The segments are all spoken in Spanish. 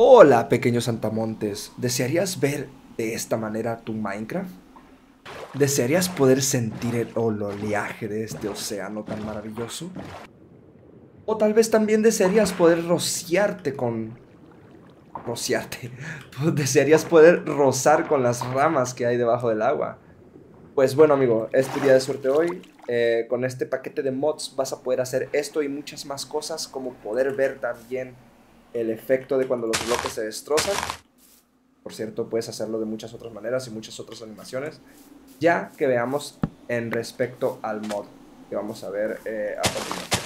Hola, pequeño Santamontes. ¿Desearías ver de esta manera tu Minecraft? ¿Desearías poder sentir el oleaje de este océano tan maravilloso? O tal vez también desearías poder rociarte con... Rociarte. Desearías poder rozar con las ramas que hay debajo del agua. Pues bueno, amigo, es tu día de suerte hoy. Eh, con este paquete de mods vas a poder hacer esto y muchas más cosas, como poder ver también el efecto de cuando los bloques se destrozan. Por cierto, puedes hacerlo de muchas otras maneras y muchas otras animaciones. Ya que veamos en respecto al mod que vamos a ver eh, a continuación.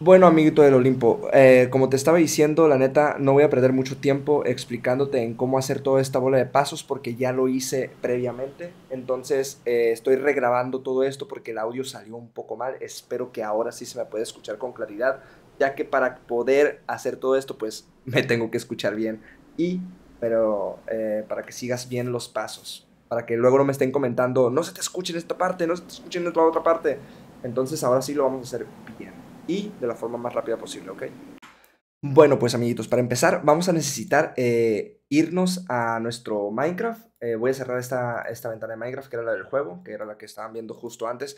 Bueno, amiguito del Olimpo, eh, como te estaba diciendo, la neta, no voy a perder mucho tiempo explicándote en cómo hacer toda esta bola de pasos porque ya lo hice previamente. Entonces, eh, estoy regrabando todo esto porque el audio salió un poco mal. Espero que ahora sí se me pueda escuchar con claridad ya que para poder hacer todo esto, pues me tengo que escuchar bien. Y, pero, eh, para que sigas bien los pasos, para que luego no me estén comentando, no se te escuche en esta parte, no se te escuche en otra parte. Entonces ahora sí lo vamos a hacer bien y de la forma más rápida posible, ¿ok? Bueno, pues amiguitos, para empezar vamos a necesitar eh, irnos a nuestro Minecraft. Eh, voy a cerrar esta, esta ventana de Minecraft, que era la del juego, que era la que estaban viendo justo antes.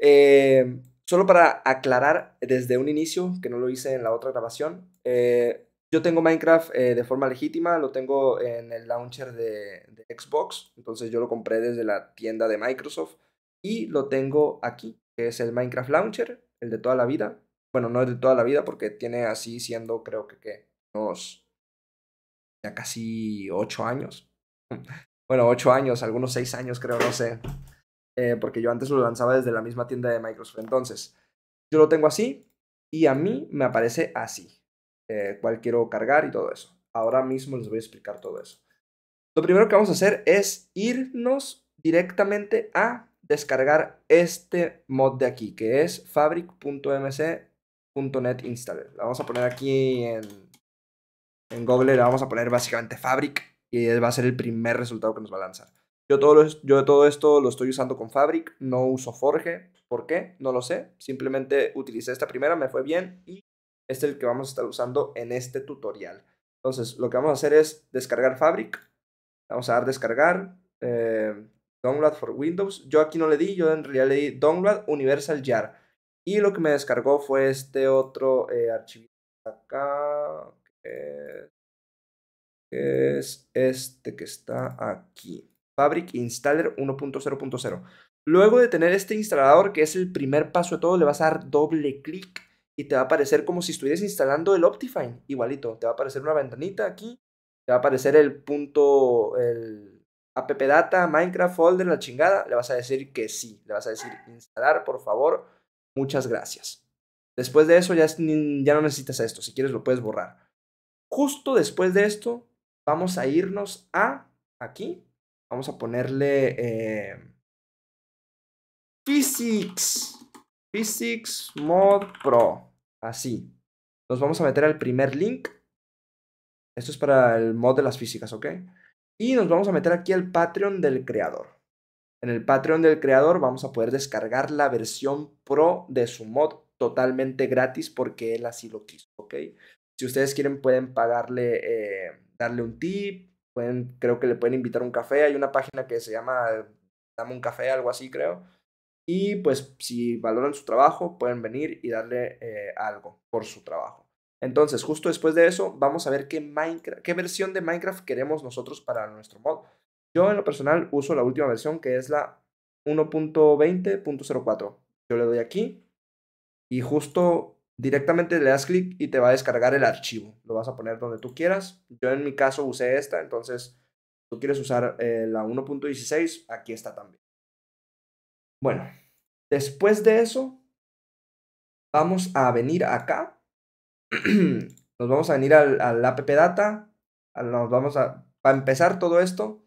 Eh, Solo para aclarar desde un inicio, que no lo hice en la otra grabación, eh, yo tengo Minecraft eh, de forma legítima, lo tengo en el launcher de, Xbox, entonces yo lo compré desde la tienda de Microsoft y lo tengo aquí, que es el Minecraft Launcher, el de toda la vida. Bueno, no es de toda la vida porque tiene así siendo creo que, que unos ya casi 8 años. bueno, 8 años, algunos 6 años creo, no sé. Eh, porque yo antes lo lanzaba desde la misma tienda de Microsoft. Entonces, yo lo tengo así y a mí me aparece así, eh, cuál quiero cargar y todo eso. Ahora mismo les voy a explicar todo eso. Lo primero que vamos a hacer es irnos directamente a descargar este mod de aquí, que es fabric.mc.net installer. La vamos a poner aquí en, en Google, la vamos a poner básicamente fabric y va a ser el primer resultado que nos va a lanzar. Yo todo, todo esto lo estoy usando con Fabric, no uso Forge. ¿Por qué? No lo sé. Simplemente utilicé esta primera, me fue bien y este es el que vamos a estar usando en este tutorial. Entonces, lo que vamos a hacer es descargar Fabric. Vamos a dar descargar. Eh, download for Windows. Yo aquí no le di, yo en realidad le di Download Universal Jar. Y lo que me descargó fue este otro eh, archivo acá, que es este que está aquí. Fabric Installer 1.0.0. Luego de tener este instalador, que es el primer paso de todo, le vas a dar doble clic y te va a aparecer como si estuvieras instalando el Optifine, igualito. Te va a aparecer una ventanita aquí, te va a aparecer el punto, el app data, Minecraft folder, la chingada. Le vas a decir que sí, le vas a decir instalar, por favor, muchas gracias. Después de eso ya, ya no necesitas esto, si quieres lo puedes borrar. Justo después de esto, vamos a irnos a aquí, Vamos a ponerle eh, Physics. Physics Mod Pro. Así. Nos vamos a meter al primer link. Esto es para el mod de las físicas, ¿ok? Y nos vamos a meter aquí al Patreon del creador. En el Patreon del creador vamos a poder descargar la versión pro de su mod totalmente gratis porque él así lo quiso, ¿ok? Si ustedes quieren pueden pagarle, eh, darle un tip, Pueden, creo que le pueden invitar un café. Hay una página que se llama eh, Dame un café, algo así creo. Y pues si valoran su trabajo, pueden venir y darle eh, algo por su trabajo. Entonces, justo después de eso, vamos a ver qué, Minecraft, qué versión de Minecraft queremos nosotros para nuestro mod. Yo en lo personal uso la última versión que es la 1.20.04. Yo le doy aquí y justo directamente le das clic y te va a descargar el archivo. Lo vas a poner donde tú quieras. Yo en mi caso usé esta, entonces tú quieres usar eh, la 1.16, aquí está también. Bueno, después de eso, vamos a venir acá. nos vamos a venir al, al app data. Nos vamos a, para empezar todo esto,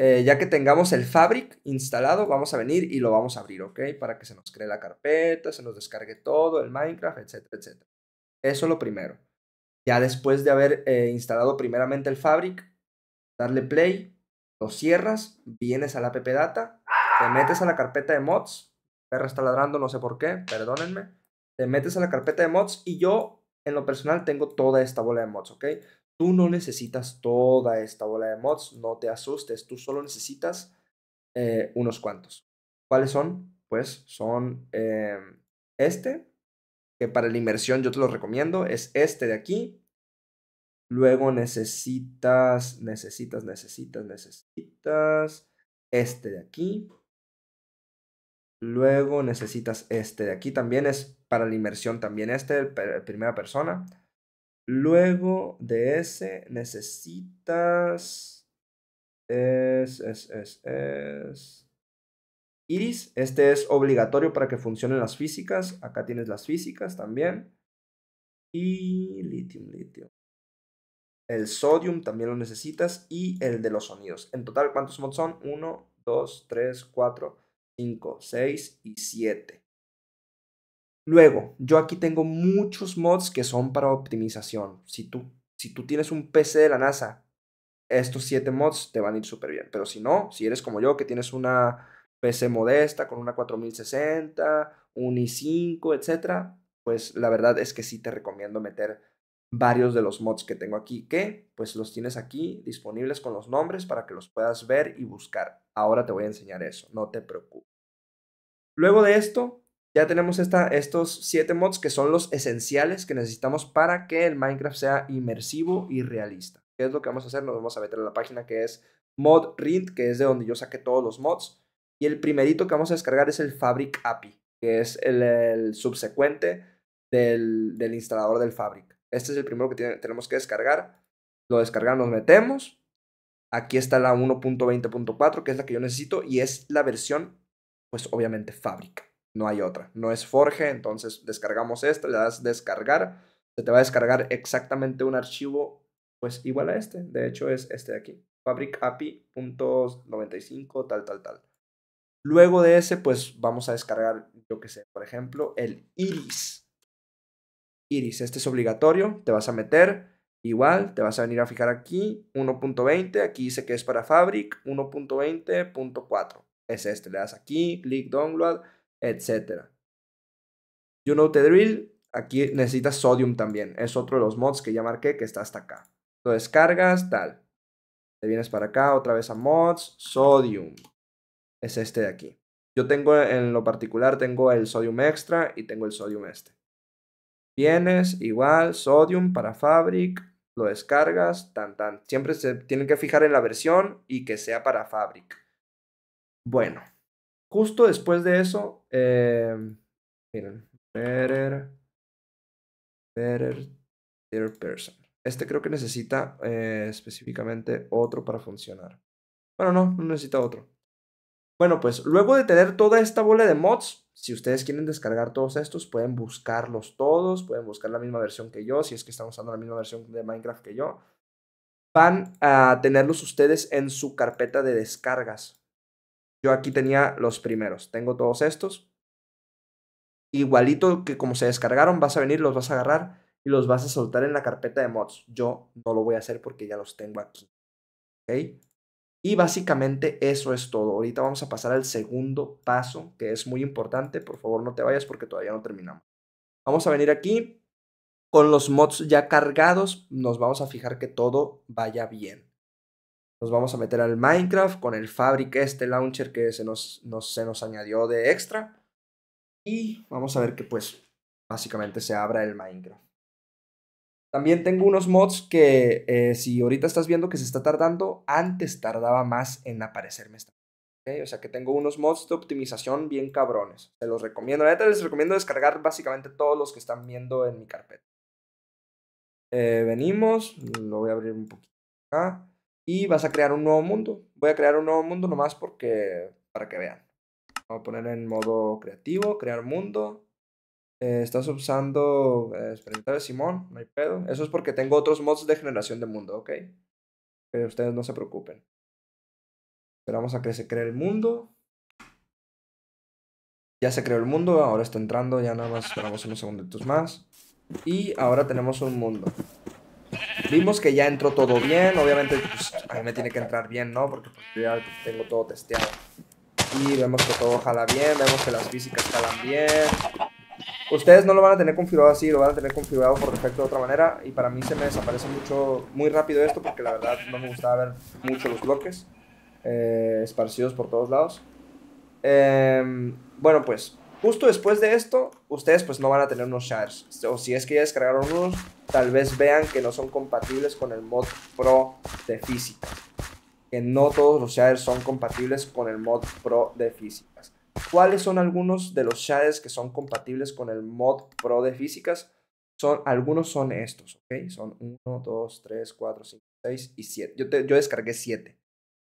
eh, ya que tengamos el Fabric instalado, vamos a venir y lo vamos a abrir, ¿ok? Para que se nos cree la carpeta, se nos descargue todo, el Minecraft, etcétera, etcétera. Eso es lo primero. Ya después de haber eh, instalado primeramente el Fabric, darle play, lo cierras, vienes a la app data, te metes a la carpeta de mods, te está ladrando, no sé por qué, perdónenme, te metes a la carpeta de mods y yo en lo personal tengo toda esta bola de mods, ¿ok? Tú no necesitas toda esta bola de mods, no te asustes, tú solo necesitas eh, unos cuantos. ¿Cuáles son? Pues son em, este, que para la inmersión yo te lo recomiendo, es este de aquí. Luego necesitas, necesitas, necesitas, necesitas este de aquí. Luego necesitas este de aquí también, es para la inmersión, también este, primera persona. Luego de ese necesitas... Es, es, es, es... Iris, este es obligatorio para que funcionen las físicas. Acá tienes las físicas también. Y litium, litio. El sodium también lo necesitas. Y el de los sonidos. En total, ¿cuántos mods son? 1, 2, 3, 4, 5, 6 y 7. Luego, yo aquí tengo muchos mods que son para optimización. Si tú, si tú tienes un PC de la NASA, estos 7 mods te van a ir súper bien. Pero si no, si eres como yo, que tienes una PC modesta con una 4060, un i5, etc., pues la verdad es que sí te recomiendo meter varios de los mods que tengo aquí, que pues los tienes aquí disponibles con los nombres para que los puedas ver y buscar. Ahora te voy a enseñar eso, no te preocupes. Luego de esto, ya tenemos estos 7 mods que son los esenciales que necesitamos para que el Minecraft sea inmersivo y realista. ¿Qué es lo que vamos a hacer? Nos vamos a meter a la página que es modrint, que es de donde yo saqué todos los mods. Y el primerito que vamos a descargar es el Fabric API, que es el, subsecuente del, instalador del Fabric. Este es el primero que tenemos que descargar. Lo descargamos, nos metemos. Aquí está la 1.20.4, que es la que yo necesito y es la versión, pues obviamente, Fabric no hay otra. No es Forge, entonces descargamos esto, le das descargar, se te va a descargar exactamente un archivo pues igual a este, de hecho es este de aquí, Fabric API.95, tal tal tal. Luego de ese pues vamos a descargar, yo que sé, por ejemplo, el iris. Iris, este es obligatorio, te vas a meter, igual, te vas a venir a fijar aquí, 1.20, aquí dice que es para Fabric, 1.20.4, es este, le das aquí, clic download, Etcétera You know the drill. Aquí necesitas Sodium también. Es otro de los mods que ya marqué que está hasta acá. Lo descargas, tal. Te vienes para acá, otra vez a mods, Sodium. Es este de aquí. Yo tengo en lo particular, tengo el Sodium Extra y tengo el Sodium este. Vienes, igual, Sodium para Fabric, lo descargas, tan tan. Siempre se tienen que fijar en la versión y que sea para Fabric. Bueno, Justo después de eso, em, miren, better, better, person. Este creo que necesita eh, específicamente otro para funcionar. Bueno, no, no necesita otro. Bueno, pues luego de tener toda esta bola de mods, si ustedes quieren descargar todos estos, pueden buscarlos todos, pueden buscar la misma versión que yo, si es que están usando la misma versión de Minecraft que yo. Van a tenerlos ustedes en su carpeta de descargas. Yo aquí tenía los primeros, tengo todos estos. Igualito que como se descargaron, vas a venir, los vas a agarrar y los vas a soltar en la carpeta de mods. Yo no lo voy a hacer porque ya los tengo aquí. ¿Ok? Y básicamente eso es todo. Ahorita vamos a pasar al segundo paso, que es muy importante. Por favor, no te vayas porque todavía no terminamos. Vamos a venir aquí. Con los mods ya cargados, nos vamos a fijar que todo vaya bien. Nos vamos a meter al Minecraft con el Fabric, este launcher que se nos, se nos añadió de extra. Y vamos a ver que pues básicamente se abra el Minecraft. También tengo unos mods que eh, si ahorita estás viendo que se está tardando, antes tardaba más en aparecerme esta. O sea que tengo unos mods de optimización bien cabrones. Se los recomiendo. les recomiendo descargar básicamente todos los que están viendo en mi carpeta. Eh, venimos, lo voy a abrir un poquito acá y vas a crear un nuevo mundo. Voy a crear un nuevo mundo nomás porque, para que vean. Vamos a poner en modo creativo, crear mundo. Eh, estás usando eh, experimentar Simón, no hay pedo. Eso es porque tengo otros mods de generación de mundo, ¿ok? Pero ustedes no se preocupen. Esperamos a que se cree el mundo. Ya se creó el mundo, ahora está entrando, ya nada más esperamos unos segunditos más. Y ahora tenemos un mundo. Vimos que ya entró todo bien, obviamente pues, a mí me tiene que entrar bien, ¿no? Porque pues, ya tengo todo testeado. Y vemos que todo jala bien, vemos que las físicas jalan bien. Ustedes no lo van a tener configurado así, lo van a tener configurado por defecto de otra manera. Y para mí se me desaparece mucho, muy rápido esto, porque la verdad no me gusta ver mucho los bloques eh, esparcidos por todos lados. Em, bueno, pues Justo después de esto, ustedes pues no van a tener unos shaders. O si es que ya descargaron unos, tal vez vean que no son compatibles con el mod pro de físicas. Que no todos los shaders son compatibles con el mod pro de físicas. ¿Cuáles son algunos de los shaders que son compatibles con el mod pro de físicas? Son, algunos son estos, ¿ok? Son 1, 2, 3, 4, 5, 6 y 7. Yo, yo descargué 7,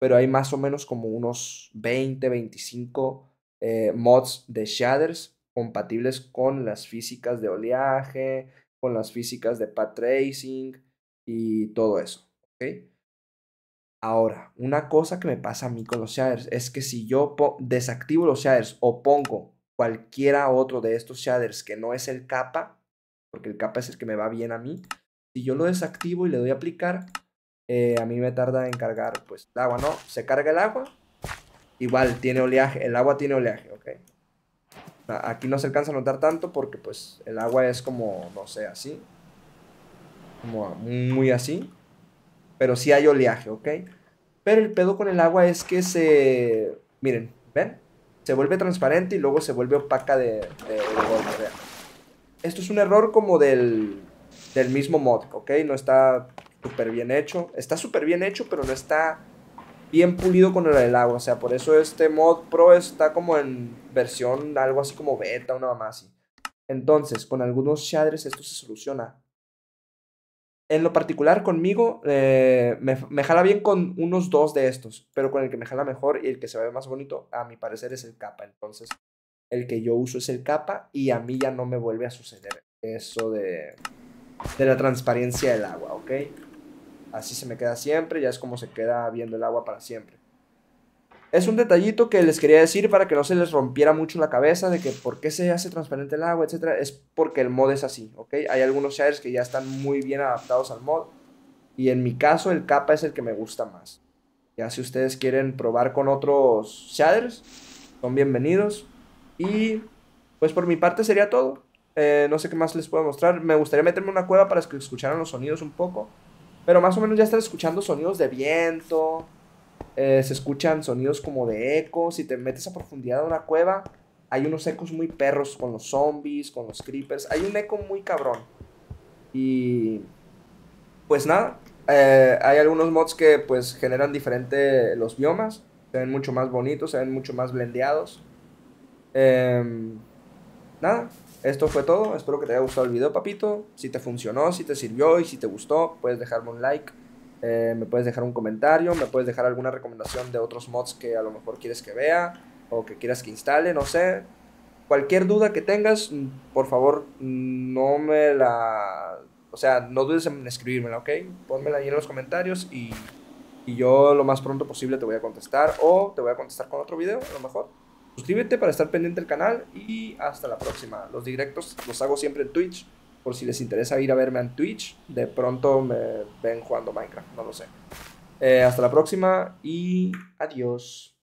pero hay más o menos como unos 20, 25 eh, mods de shaders compatibles con las físicas de oleaje, con las físicas de path tracing y todo eso. ¿okay? Ahora, una cosa que me pasa a mí con los shaders es que si yo desactivo los shaders o pongo cualquiera otro de estos shaders que no es el capa, porque el capa es el que me va bien a mí, si yo lo desactivo y le doy a aplicar, eh, a mí me tarda en cargar pues el agua, ¿no? Se carga el agua Igual, tiene oleaje, el agua tiene oleaje, ¿ok? Aquí no se alcanza a notar tanto porque pues el agua es como, no sé, así. Como muy así. Pero sí hay oleaje, ¿ok? Pero el pedo con el agua es que se... Miren, ¿ven? Se vuelve transparente y luego se vuelve opaca de, de, golpe, Esto es un error como del, del mismo mod, ¿ok? No está súper bien hecho. Está súper bien hecho, pero no está bien pulido con el agua. O sea, por eso este mod pro está como en versión algo así como beta, una mamá así. Entonces, con algunos shaders esto se soluciona. En lo particular conmigo, eh, me, me, jala bien con unos dos de estos, pero con el que me jala mejor y el que se ve más bonito, a mi parecer, es el capa. Entonces, el que yo uso es el capa y a mí ya no me vuelve a suceder eso de, de la transparencia del agua, ¿ok? así se me queda siempre, ya es como se queda viendo el agua para siempre. Es un detallito que les quería decir para que no se les rompiera mucho la cabeza de que por qué se hace transparente el agua, etc. Es porque el mod es así, ¿ok? Hay algunos shaders que ya están muy bien adaptados al mod. Y en mi caso el capa es el que me gusta más. Ya si ustedes quieren probar con otros shaders, son bienvenidos. Y pues por mi parte sería todo. Eh, no sé qué más les puedo mostrar. Me gustaría meterme una cueva para que escucharan los sonidos un poco. Pero más o menos ya están escuchando sonidos de viento. Eh, se escuchan sonidos como de eco. Si te metes a profundidad a una cueva, hay unos ecos muy perros con los zombies, con los creepers. Hay un eco muy cabrón. Y pues nada, eh, hay algunos mods que pues generan diferente los biomas. Se ven mucho más bonitos, se ven mucho más blendeados. Em, nada, esto fue todo, espero que te haya gustado el video, papito. Si te funcionó, si te sirvió y si te gustó, puedes dejarme un like, eh, me puedes dejar un comentario, me puedes dejar alguna recomendación de otros mods que a lo mejor quieres que vea o que quieras que instale, no sé. Cualquier duda que tengas, mm, por favor, mm, no me la... O sea, no dudes en escribírmela, ¿ok? Pónmela ahí en los comentarios y, y yo lo más pronto posible te voy a contestar o te voy a contestar con otro video, a lo mejor. Suscríbete para estar pendiente del canal y hasta la próxima. Los directos los hago siempre en Twitch, por si les interesa ir a verme en Twitch. De pronto me ven jugando Minecraft, no lo sé. Eh, hasta la próxima y adiós.